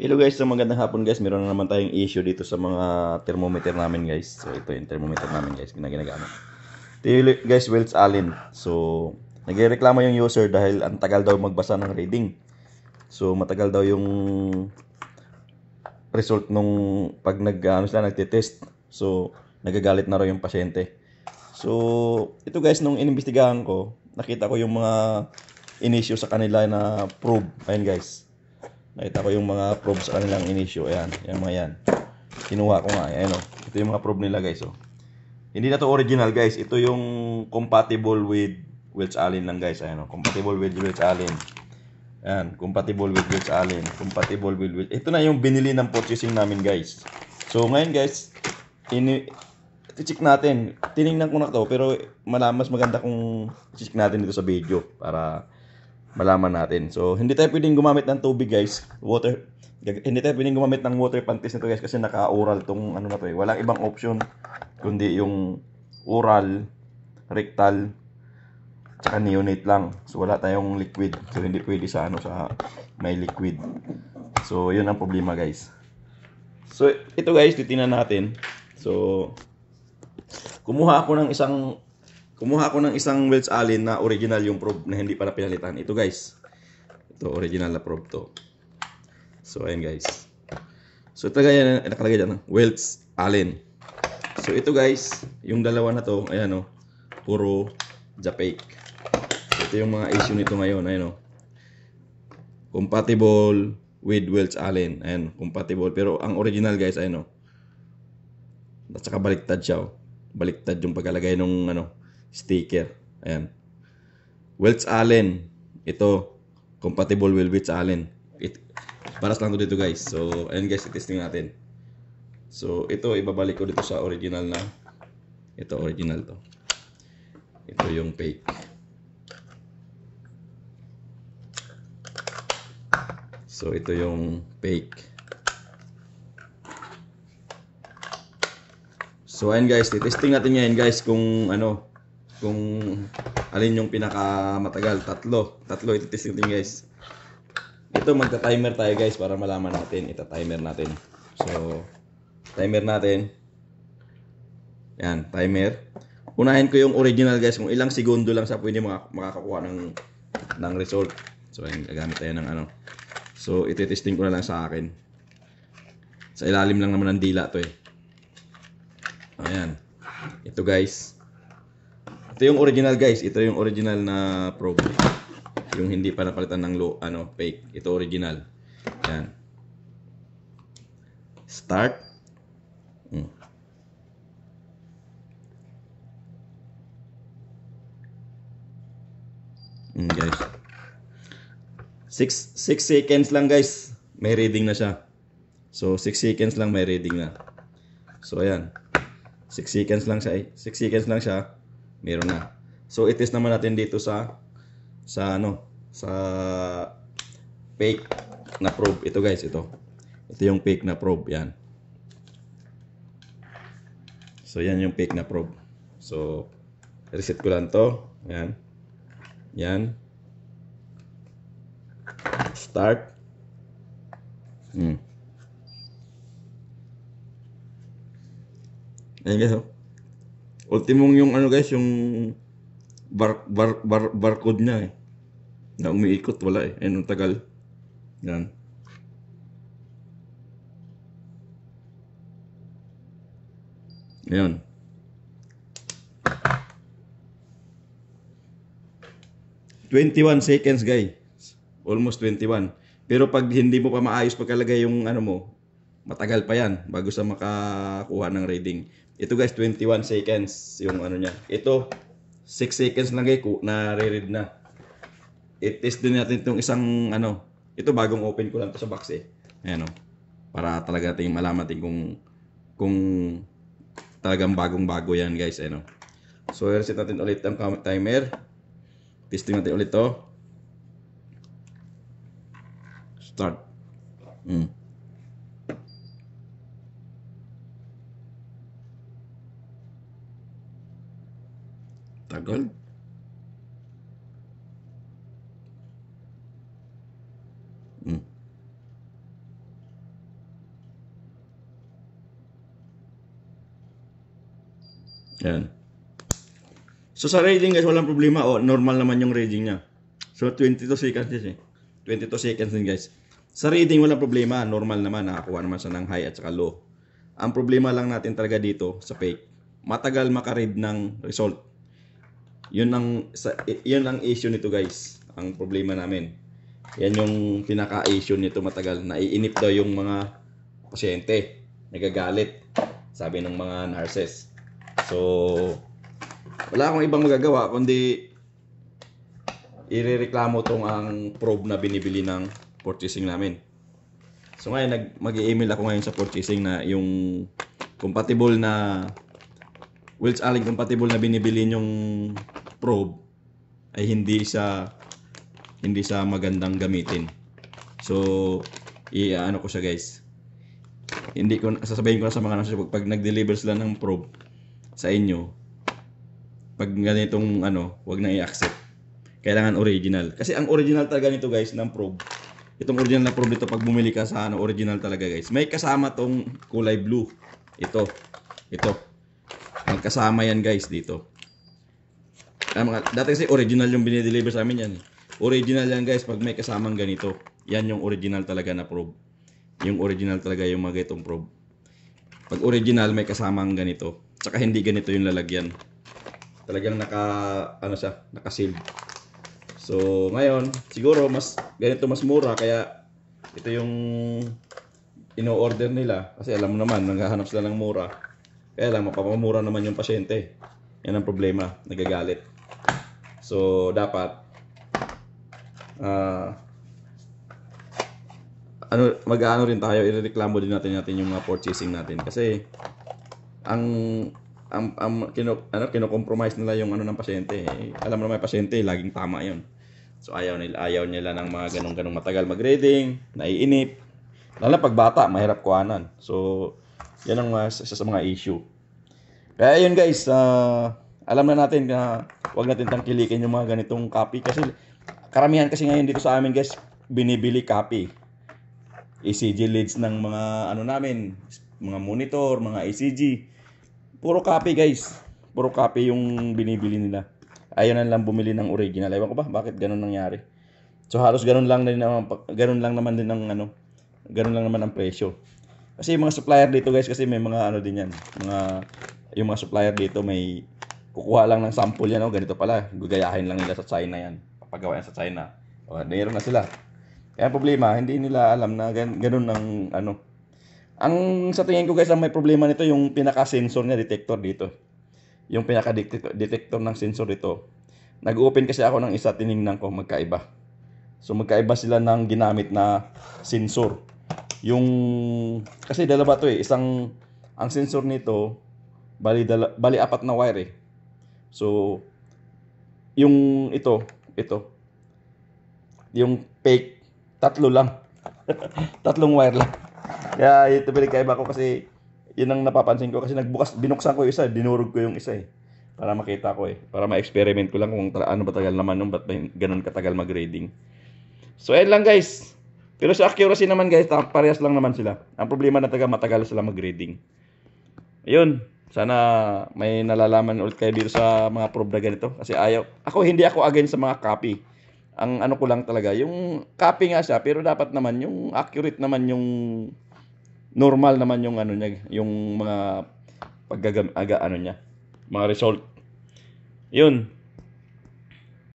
Hello guys, so magandang hapon guys. Meron na naman tayong issue dito sa mga thermometer namin guys. So ito yung thermometer namin guys, ginagamit. Ito guys, Wells Allen. So nagrereklamo yung user dahil ang tagal daw magbasa ng reading. So matagal daw yung result nung pag nag ano sila nagte-test. So nagagalit na raw yung pasyente. So ito guys, nung inimbestigahan ko, nakita ko yung mga in sa kanila na probe. Ayun guys Nakita ko yung mga probes sa lang inisyo. Ayan, yung mga yan. Kinuha ko nga. Ayan o. Ito yung mga probe nila guys. Oh. Hindi na to original guys. Ito yung compatible with Welch Allen lang guys. Ayan o. Compatible with Welch Allen. Ayan. Compatible with Welch Allen. Compatible with Welch. Ito na yung binili ng purchasing namin guys. So ngayon guys, ini check natin. Tiningnan ko na to pero malamas maganda kung check natin ito sa video para malaman natin. So, hindi tayo pwedeng gumamit ng tubig, guys. Water, hindi tayo pwedeng gumamit ng water pan nito, guys, kasi naka-oral tong ano na to, eh. Walang ibang option, kundi yung oral, rectal, tsaka neonate lang. So, wala tayong liquid. So, hindi pwede sa ano, sa may liquid. So, yun ang problema, guys. So, ito guys, titingnan natin. So, kumuha ako ng isang Kumuha ako ng isang Wells Allen na original yung probe na hindi pa na pinalitan. Ito guys. Ito original na probe to. So ayan guys. So ito ganyan nakalagay dyan. Wells Allen. So ito guys, yung dalawa na to, ayan o. Puro Japake. ito yung mga issue nito ngayon. Ayan o. Compatible with Wells Allen. Ayan, compatible. Pero ang original guys, ayan o. At saka baliktad siya o. Oh. Baliktad yung pagkalagay nung ano, sticker. Ayan. Welch Allen. Ito. Compatible with Welch Allen. It, paras lang to dito guys. So, ayan guys, I-testing natin. So, ito, ibabalik ko dito sa original na. Ito, original to. Ito yung fake. So, ito yung fake. So ayan guys, testing natin ngayon guys kung ano kung alin yung pinakamatagal. Tatlo. Tatlo ititest natin guys. Ito magta-timer tayo guys para malaman natin. Ita-timer natin. So, timer natin. Yan, timer. Unahin ko yung original guys kung ilang segundo lang sa pwede mak makakakuha ng, ng result. So, yan, gagamit tayo ng ano. So, ititesting ko na lang sa akin. Sa ilalim lang naman ng dila to eh. Ayan. Ito guys. Ito yung original guys. Ito yung original na probe. Yung hindi pa napalitan ng low, ano, fake. Ito original. Yan. Start. Hmm. Hmm, guys. 6 6 seconds lang guys. May reading na siya. So 6 seconds lang may reading na. So ayan. 6 seconds lang siya. 6 eh. seconds lang siya meron na. So it is naman natin dito sa sa ano, sa fake na probe ito guys, ito. Ito yung fake na probe, yan. So yan yung fake na probe. So reset ko lang to. Yan. Yan. Start. Hmm. Ayan guys, oh. Ultimong yung ano guys, yung bar, bar, bar, barcode niya eh. Na umiikot, wala eh. Ayun, tagal. Yan. Ayan. Twenty-one seconds, guys. Almost 21. Pero pag hindi mo pa maayos pagkalagay yung ano mo, matagal pa yan bago sa makakuha ng reading. Ito guys, 21 seconds yung ano niya. Ito, 6 seconds lang guys, eh, na read na. I-test din natin itong isang ano. Ito bagong open ko lang to sa box eh. Ayan o. Oh. Para talaga ting malaman din kung kung talagang bagong-bago yan guys. Ayan o. Oh. So, reset natin ulit ang timer. Testing natin ulit to. Start. Mm. Tagal. Hmm. Yan. So sa reading guys, walang problema. O, oh, normal naman yung reading niya. So 22 seconds eh. 22 seconds din guys. Sa reading walang problema. Normal naman. Nakakuha naman siya ng high at saka low. Ang problema lang natin talaga dito sa fake. Matagal makaread ng result. Yun ang sa, yun ang issue nito, guys. Ang problema namin. Yan yung pinaka-issue nito matagal. Naiinip daw yung mga pasyente. Nagagalit. Sabi ng mga nurses. So, wala akong ibang magagawa kundi irereklamo tong ang probe na binibili ng purchasing namin. So ngayon, nag, mag-email ako ngayon sa purchasing na yung compatible na Wells Allen compatible na binibili yung probe ay hindi sa hindi sa magandang gamitin. So, i-ano ko siya guys. Hindi ko sasabihin ko na sa mga nasa ano, pag pag nag-deliver sila ng probe sa inyo pag ganitong ano, wag na i-accept. Kailangan original. Kasi ang original talaga nito guys ng probe. Itong original na probe nito pag bumili ka sa ano, original talaga guys. May kasama tong kulay blue. Ito. Ito. Magkasama yan guys dito. Ah, mga, dati kasi original yung binideliver sa amin yan. Eh. Original yan guys, pag may kasamang ganito. Yan yung original talaga na probe. Yung original talaga yung mga itong probe. Pag original, may kasamang ganito. Tsaka hindi ganito yung lalagyan. Talagang naka, ano siya, naka-sealed. So, ngayon, siguro mas, ganito mas mura. Kaya, ito yung ino-order nila. Kasi alam mo naman, naghahanap sila ng mura. Kaya lang, mapapamura naman yung pasyente. Yan ang problema, nagagalit. So, dapat uh, ano, mag-aano rin tayo, irereklamo din natin natin yung mga purchasing natin. Kasi, ang ang, ang kino, ano, kino-compromise nila yung ano ng pasyente. Eh, alam mo naman yung pasyente, laging tama yon So, ayaw nila, ayaw nila ng mga ganong-ganong matagal mag reading naiinip. Lalo pag bata, mahirap kuhanan. So, yan ang uh, isa sa mga issue. Kaya yun guys, uh, alam na natin na wag natin tangkilikin yung mga ganitong copy kasi karamihan kasi ngayon dito sa amin guys binibili copy ECG leads ng mga ano namin mga monitor mga ECG puro copy guys puro copy yung binibili nila ayun na lang bumili ng original ewan ko ba bakit ganun nangyari so halos ganun lang din naman ganun lang naman din ang ano ganun lang naman ang presyo kasi yung mga supplier dito guys kasi may mga ano din yan mga yung mga supplier dito may kukuha lang ng sample yan, oh, ganito pala. gugayahin lang nila sa China yan. Papagawa yan sa China. O, oh, mayroon na sila. Kaya problema, hindi nila alam na gan- ganun ng ano. Ang sa tingin ko guys, ang may problema nito yung pinaka-sensor niya, detector dito. Yung pinaka-detector ng sensor dito. Nag-open kasi ako ng isa, tiningnan ko, magkaiba. So magkaiba sila ng ginamit na sensor. Yung, kasi dalawa to eh, isang, ang sensor nito, bali, dala, bali apat na wire eh So, yung ito, ito, yung fake, tatlo lang. Tatlong wire lang. Kaya ito pinagkaiba ko kasi yun ang napapansin ko kasi nagbukas, binuksan ko yung isa, dinurog ko yung isa eh. Para makita ko eh. Para ma-experiment ko lang kung ano ba tagal naman nung ba't ganun katagal mag-grading. So, ayun lang guys. Pero sa accuracy naman guys, parehas lang naman sila. Ang problema na taga matagal sila mag-grading. Ayun. Sana may nalalaman ulit kayo dito sa mga probe na ganito. Kasi ayaw. Ako, hindi ako against sa mga copy. Ang ano ko lang talaga, yung copy nga siya, pero dapat naman yung accurate naman yung normal naman yung ano niya, yung mga paggagam, aga, ano niya, mga result. Yun,